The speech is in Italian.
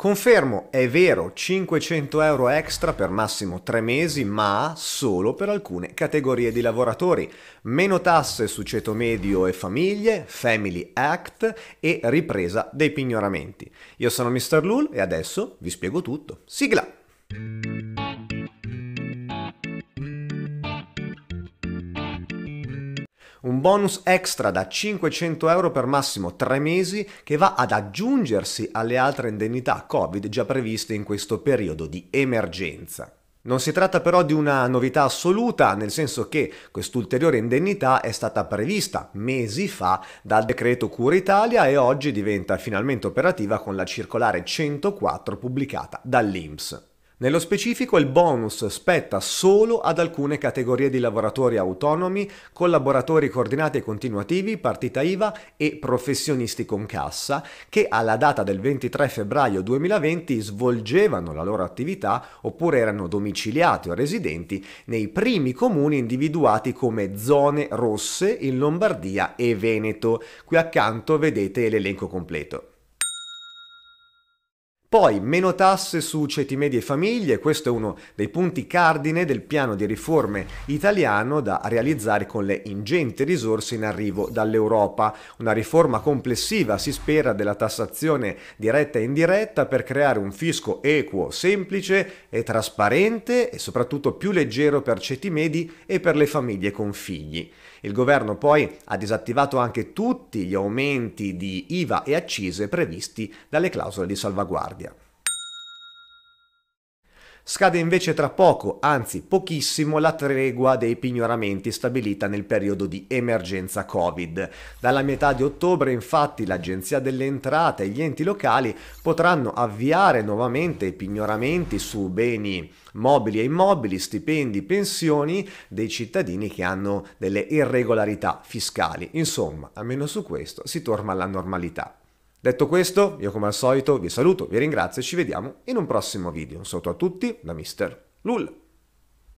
Confermo, è vero, 500 euro extra per massimo 3 mesi, ma solo per alcune categorie di lavoratori. Meno tasse su ceto medio e famiglie, Family Act e ripresa dei pignoramenti. Io sono Mr. Lul e adesso vi spiego tutto. Sigla! un bonus extra da 500 euro per massimo 3 mesi che va ad aggiungersi alle altre indennità Covid già previste in questo periodo di emergenza. Non si tratta però di una novità assoluta, nel senso che quest'ulteriore indennità è stata prevista mesi fa dal decreto Cura Italia e oggi diventa finalmente operativa con la circolare 104 pubblicata dall'INPS. Nello specifico il bonus spetta solo ad alcune categorie di lavoratori autonomi, collaboratori coordinati e continuativi, partita IVA e professionisti con cassa, che alla data del 23 febbraio 2020 svolgevano la loro attività oppure erano domiciliati o residenti nei primi comuni individuati come zone rosse in Lombardia e Veneto. Qui accanto vedete l'elenco completo. Poi meno tasse su ceti medi e famiglie, questo è uno dei punti cardine del piano di riforme italiano da realizzare con le ingenti risorse in arrivo dall'Europa. Una riforma complessiva, si spera, della tassazione diretta e indiretta per creare un fisco equo, semplice e trasparente e soprattutto più leggero per ceti medi e per le famiglie con figli. Il governo poi ha disattivato anche tutti gli aumenti di IVA e accise previsti dalle clausole di salvaguardia rabbia. Scade invece tra poco, anzi pochissimo, la tregua dei pignoramenti stabilita nel periodo di emergenza Covid. Dalla metà di ottobre infatti l'Agenzia delle Entrate e gli enti locali potranno avviare nuovamente i pignoramenti su beni mobili e immobili, stipendi, pensioni dei cittadini che hanno delle irregolarità fiscali. Insomma, almeno su questo si torna alla normalità. Detto questo, io come al solito vi saluto, vi ringrazio e ci vediamo in un prossimo video. Un saluto a tutti da Mr. Lull.